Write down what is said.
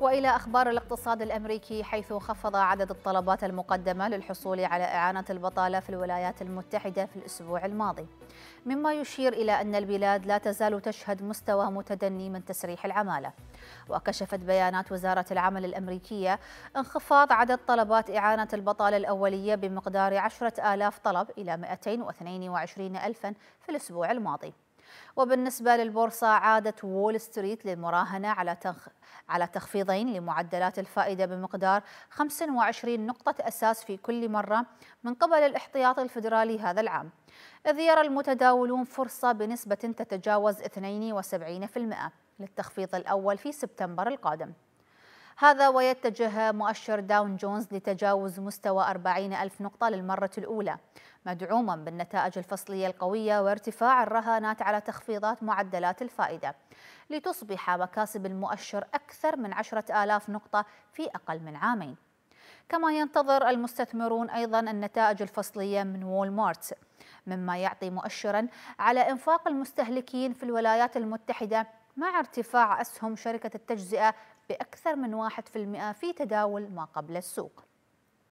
والى اخبار الاقتصاد الامريكي حيث خفض عدد الطلبات المقدمه للحصول على اعانه البطاله في الولايات المتحده في الاسبوع الماضي مما يشير الى ان البلاد لا تزال تشهد مستوى متدني من تسريح العماله وكشفت بيانات وزاره العمل الامريكيه انخفاض عدد طلبات اعانه البطاله الاوليه بمقدار 10000 طلب الى 222000 في الاسبوع الماضي وبالنسبة للبورصة عادت وول ستريت للمراهنة على تخ... على تخفيضين لمعدلات الفائدة بمقدار 25 نقطة أساس في كل مرة من قبل الاحتياط الفدرالي هذا العام إذ يرى المتداولون فرصة بنسبة تتجاوز 72% للتخفيض الأول في سبتمبر القادم هذا ويتجه مؤشر داون جونز لتجاوز مستوى 40 ألف نقطة للمرة الأولى مدعوما بالنتائج الفصلية القوية وارتفاع الرهانات على تخفيضات معدلات الفائدة لتصبح مكاسب المؤشر أكثر من 10 آلاف نقطة في أقل من عامين كما ينتظر المستثمرون أيضا النتائج الفصلية من وول مارت مما يعطي مؤشرا على انفاق المستهلكين في الولايات المتحدة مع ارتفاع أسهم شركة التجزئة بأكثر من 1% في تداول ما قبل السوق